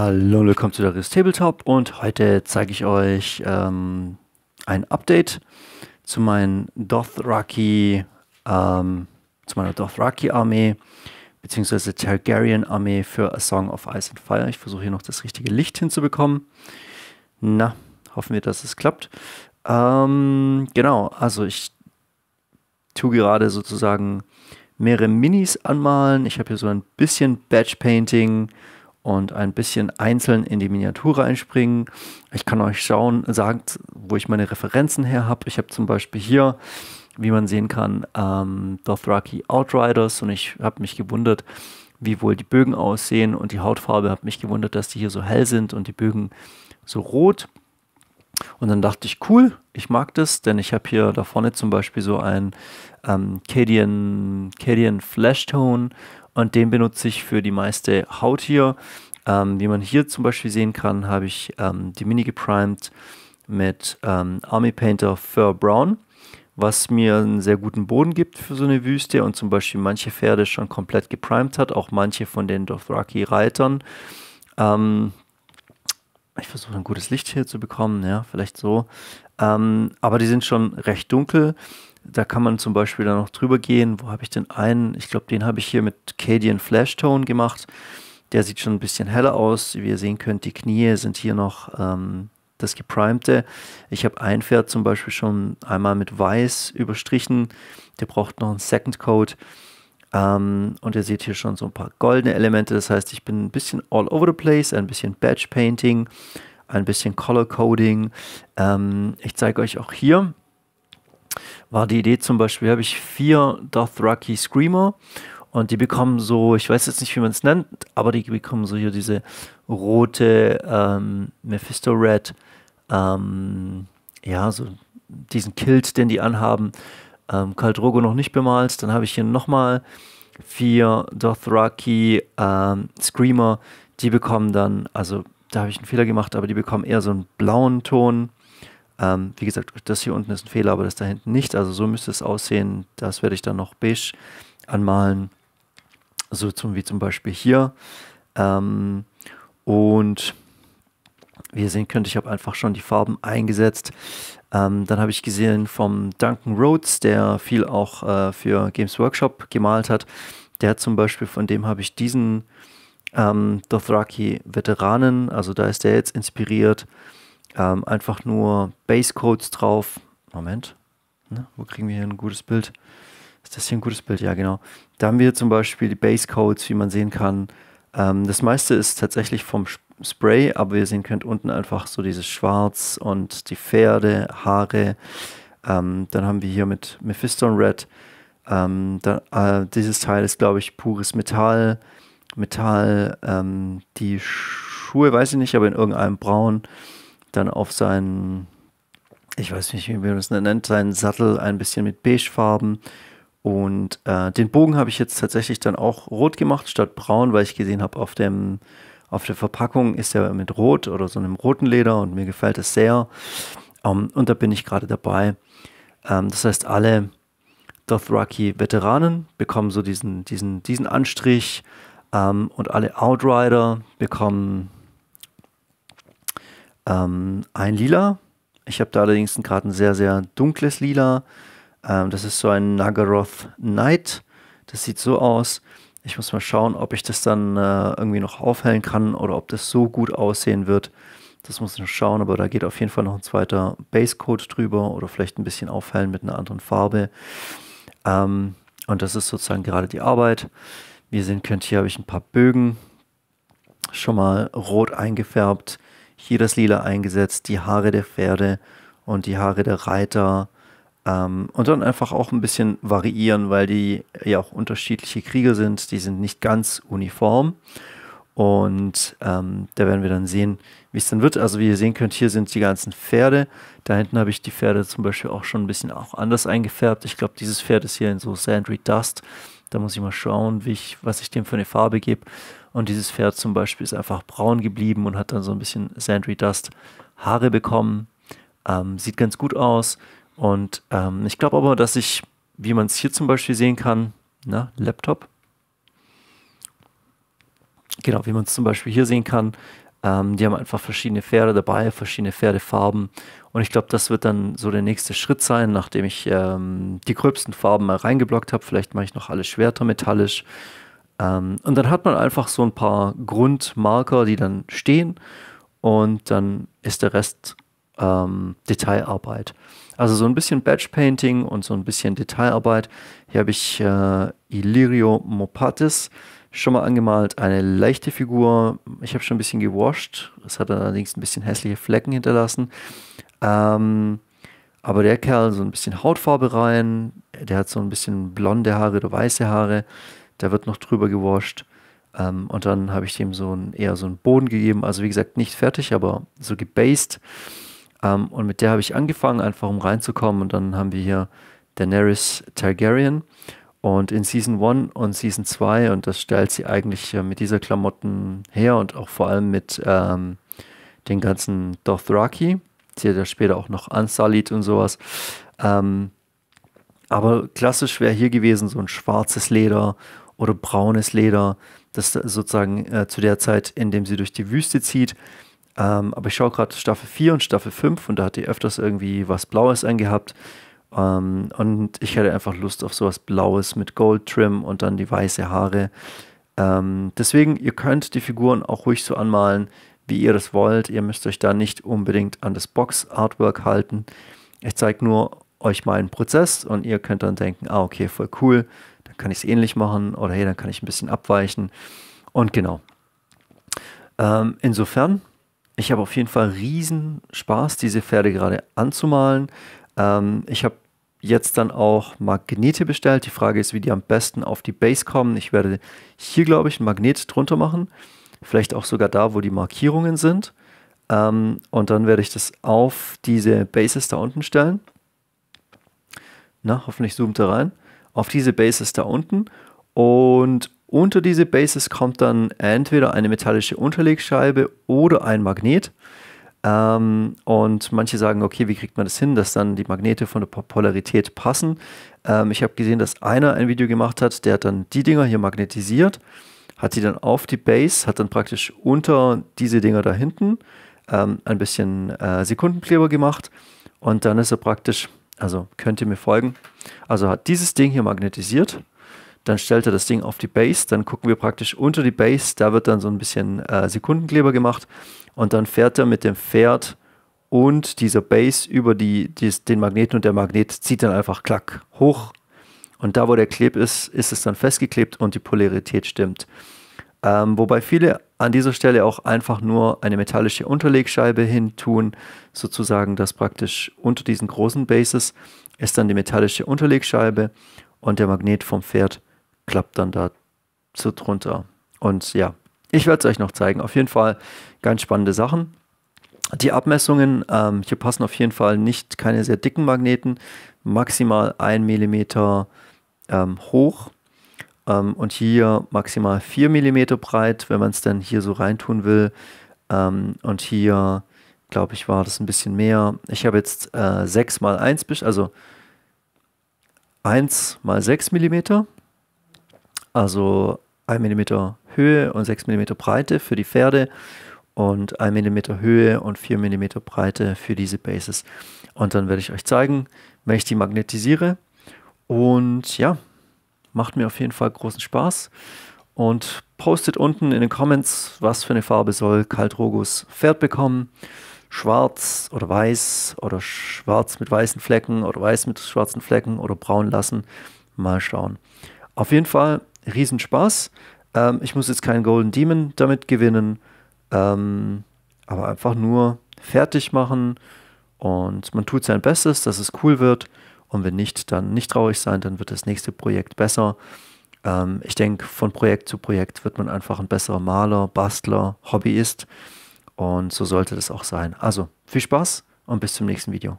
Hallo und willkommen zu Darius Tabletop und heute zeige ich euch ähm, ein Update zu meinen Dothraki, ähm, zu meiner Dothraki Armee bzw. Targaryen Armee für A Song of Ice and Fire. Ich versuche hier noch das richtige Licht hinzubekommen. Na, hoffen wir, dass es klappt. Ähm, genau, also ich tue gerade sozusagen mehrere Minis anmalen. Ich habe hier so ein bisschen Batch Painting und ein bisschen einzeln in die Miniatur einspringen. Ich kann euch schauen, sagt, wo ich meine Referenzen her habe. Ich habe zum Beispiel hier, wie man sehen kann, ähm, Dothraki Outriders und ich habe mich gewundert, wie wohl die Bögen aussehen und die Hautfarbe. Habe mich gewundert, dass die hier so hell sind und die Bögen so rot. Und dann dachte ich, cool, ich mag das, denn ich habe hier da vorne zum Beispiel so einen ähm, Cadian, Cadian Flash Tone und den benutze ich für die meiste Haut hier. Ähm, wie man hier zum Beispiel sehen kann, habe ich ähm, die Mini geprimed mit ähm, Army Painter Fur Brown, was mir einen sehr guten Boden gibt für so eine Wüste und zum Beispiel manche Pferde schon komplett geprimed hat, auch manche von den Dothraki-Reitern. Ähm, ich versuche ein gutes Licht hier zu bekommen, ja, vielleicht so. Ähm, aber die sind schon recht dunkel. Da kann man zum Beispiel dann noch drüber gehen. Wo habe ich denn einen? Ich glaube, den habe ich hier mit Cadian Flash Tone gemacht. Der sieht schon ein bisschen heller aus. Wie ihr sehen könnt, die Knie sind hier noch ähm, das geprimte. Ich habe ein Pferd zum Beispiel schon einmal mit weiß überstrichen. Der braucht noch einen Second Code. Ähm, und ihr seht hier schon so ein paar goldene Elemente. Das heißt, ich bin ein bisschen all over the place, ein bisschen Batch Painting, ein bisschen Color Coding. Ähm, ich zeige euch auch hier, war die Idee zum Beispiel, habe ich vier Dothraki Screamer und die bekommen so, ich weiß jetzt nicht, wie man es nennt, aber die bekommen so hier diese rote ähm, Mephisto Red, ähm, ja, so diesen Kilt, den die anhaben ähm, Khal Drogo noch nicht bemalt. Dann habe ich hier nochmal vier Dothraki ähm, Screamer. Die bekommen dann, also da habe ich einen Fehler gemacht, aber die bekommen eher so einen blauen Ton. Ähm, wie gesagt, das hier unten ist ein Fehler, aber das da hinten nicht. Also so müsste es aussehen. Das werde ich dann noch beige anmalen. So zum, wie zum Beispiel hier. Ähm, und wie ihr sehen könnt, ich habe einfach schon die Farben eingesetzt. Ähm, dann habe ich gesehen vom Duncan Rhodes, der viel auch äh, für Games Workshop gemalt hat. Der zum Beispiel, von dem habe ich diesen ähm, Dothraki-Veteranen, also da ist der jetzt inspiriert. Ähm, einfach nur Base Codes drauf. Moment, ne? wo kriegen wir hier ein gutes Bild? Ist das hier ein gutes Bild? Ja, genau. Da haben wir zum Beispiel die Base Codes, wie man sehen kann. Ähm, das meiste ist tatsächlich vom Spiel Spray, aber ihr sehen könnt unten einfach so dieses Schwarz und die Pferde, Haare. Ähm, dann haben wir hier mit Mephiston Red. Ähm, da, äh, dieses Teil ist, glaube ich, pures Metall. Metall, ähm, die Schuhe weiß ich nicht, aber in irgendeinem Braun. Dann auf seinen, ich weiß nicht, wie man das nennt, seinen Sattel ein bisschen mit beigefarben. Und äh, den Bogen habe ich jetzt tatsächlich dann auch rot gemacht statt braun, weil ich gesehen habe, auf dem auf der Verpackung ist er mit Rot oder so einem roten Leder und mir gefällt es sehr. Um, ähm, und da bin ich gerade dabei. Um, ähm, das heißt, alle Dothraki-Veteranen bekommen so diesen, diesen, diesen Anstrich um, ähm, und alle Outrider bekommen ein Lila. Ich habe da allerdings gerade ein sehr, sehr dunkles Lila. das ist so ein Nagaroth Knight. Das sieht so aus ich muss mal schauen, ob ich das dann äh, irgendwie noch aufhellen kann oder ob das so gut aussehen wird. Das muss ich noch schauen, aber da geht auf jeden Fall noch ein zweiter Basecode drüber oder vielleicht ein bisschen aufhellen mit einer anderen Farbe. Ähm, und das ist sozusagen gerade die Arbeit. Wie ihr sehen könnt, hier habe ich ein paar Bögen schon mal rot eingefärbt, hier das Lila eingesetzt, die Haare der Pferde und die Haare der Reiter ähm, und dann einfach auch ein bisschen variieren, weil die ja auch unterschiedliche Kriege sind. Die sind nicht ganz uniform. Und ähm, da werden wir dann sehen, wie es dann wird. Also wie ihr sehen könnt, hier sind die ganzen Pferde. Da hinten habe ich die Pferde zum Beispiel auch schon ein bisschen auch anders eingefärbt. Ich glaube, dieses Pferd ist hier in so Sandry Dust. Da muss ich mal schauen, wie ich, was ich dem für eine Farbe gebe. Und dieses Pferd zum Beispiel ist einfach braun geblieben und hat dann so ein bisschen Sandry Dust Haare bekommen. Ähm, sieht ganz gut aus. Und ähm, ich glaube aber, dass ich, wie man es hier zum Beispiel sehen kann, na, Laptop, genau, wie man es zum Beispiel hier sehen kann, ähm, die haben einfach verschiedene Pferde dabei, verschiedene Pferdefarben. Und ich glaube, das wird dann so der nächste Schritt sein, nachdem ich ähm, die gröbsten Farben mal reingeblockt habe. Vielleicht mache ich noch alle Schwerter metallisch. Ähm, und dann hat man einfach so ein paar Grundmarker, die dann stehen. Und dann ist der Rest ähm, Detailarbeit. Also so ein bisschen Batch-Painting und so ein bisschen Detailarbeit. Hier habe ich äh, Illyrio Mopatis schon mal angemalt. Eine leichte Figur. Ich habe schon ein bisschen gewascht. Es hat allerdings ein bisschen hässliche Flecken hinterlassen. Ähm, aber der Kerl so ein bisschen Hautfarbe rein. Der hat so ein bisschen blonde Haare oder weiße Haare. Da wird noch drüber gewascht. Ähm, und dann habe ich dem so ein, eher so einen Boden gegeben. Also wie gesagt, nicht fertig, aber so gebased. Ähm, und mit der habe ich angefangen, einfach um reinzukommen. Und dann haben wir hier Daenerys Targaryen. Und in Season 1 und Season 2, und das stellt sie eigentlich äh, mit dieser Klamotten her und auch vor allem mit ähm, den ganzen Dothraki. Sie hat ja später auch noch Ansalit und sowas. Ähm, aber klassisch wäre hier gewesen so ein schwarzes Leder oder braunes Leder, das sozusagen äh, zu der Zeit, in dem sie durch die Wüste zieht, ähm, aber ich schaue gerade Staffel 4 und Staffel 5 und da hat die öfters irgendwie was Blaues angehabt. Ähm, und ich hätte einfach Lust auf sowas Blaues mit Gold Trim und dann die weiße Haare. Ähm, deswegen, ihr könnt die Figuren auch ruhig so anmalen, wie ihr das wollt. Ihr müsst euch da nicht unbedingt an das Box-Artwork halten. Ich zeige nur euch meinen Prozess und ihr könnt dann denken, ah, okay, voll cool, dann kann ich es ähnlich machen oder hey, dann kann ich ein bisschen abweichen. Und genau. Ähm, insofern ich habe auf jeden Fall riesen Spaß, diese Pferde gerade anzumalen. Ähm, ich habe jetzt dann auch Magnete bestellt. Die Frage ist, wie die am besten auf die Base kommen. Ich werde hier, glaube ich, ein Magnet drunter machen. Vielleicht auch sogar da, wo die Markierungen sind. Ähm, und dann werde ich das auf diese Bases da unten stellen. Na, hoffentlich zoomt er rein. Auf diese Bases da unten. Und unter diese Bases kommt dann entweder eine metallische Unterlegscheibe oder ein Magnet. Ähm, und manche sagen, okay, wie kriegt man das hin, dass dann die Magnete von der Polarität passen? Ähm, ich habe gesehen, dass einer ein Video gemacht hat, der hat dann die Dinger hier magnetisiert, hat sie dann auf die Base, hat dann praktisch unter diese Dinger da hinten ähm, ein bisschen äh, Sekundenkleber gemacht und dann ist er praktisch, also könnt ihr mir folgen, also hat dieses Ding hier magnetisiert dann stellt er das Ding auf die Base, dann gucken wir praktisch unter die Base, da wird dann so ein bisschen äh, Sekundenkleber gemacht und dann fährt er mit dem Pferd und dieser Base über die, die, den Magneten und der Magnet zieht dann einfach klack hoch und da, wo der Kleb ist, ist es dann festgeklebt und die Polarität stimmt. Ähm, wobei viele an dieser Stelle auch einfach nur eine metallische Unterlegscheibe hin tun, sozusagen, dass praktisch unter diesen großen Bases ist dann die metallische Unterlegscheibe und der Magnet vom Pferd klappt dann da so drunter. Und ja, ich werde es euch noch zeigen. Auf jeden Fall ganz spannende Sachen. Die Abmessungen, ähm, hier passen auf jeden Fall nicht keine sehr dicken Magneten, maximal 1 mm ähm, hoch ähm, und hier maximal 4 mm breit, wenn man es dann hier so reintun will. Ähm, und hier, glaube ich, war das ein bisschen mehr. Ich habe jetzt äh, 6 x 1, also 1 x 6 mm also 1 mm Höhe und 6 mm Breite für die Pferde und 1 mm Höhe und 4 mm Breite für diese Bases. Und dann werde ich euch zeigen, wenn ich die magnetisiere. Und ja, macht mir auf jeden Fall großen Spaß. Und postet unten in den Comments, was für eine Farbe soll Kaltrogus Pferd bekommen. Schwarz oder weiß oder schwarz mit weißen Flecken oder weiß mit schwarzen Flecken oder braun lassen. Mal schauen. Auf jeden Fall Riesenspaß. Ähm, ich muss jetzt keinen Golden Demon damit gewinnen, ähm, aber einfach nur fertig machen und man tut sein Bestes, dass es cool wird. Und wenn nicht, dann nicht traurig sein, dann wird das nächste Projekt besser. Ähm, ich denke, von Projekt zu Projekt wird man einfach ein besserer Maler, Bastler, Hobbyist. Und so sollte das auch sein. Also viel Spaß und bis zum nächsten Video.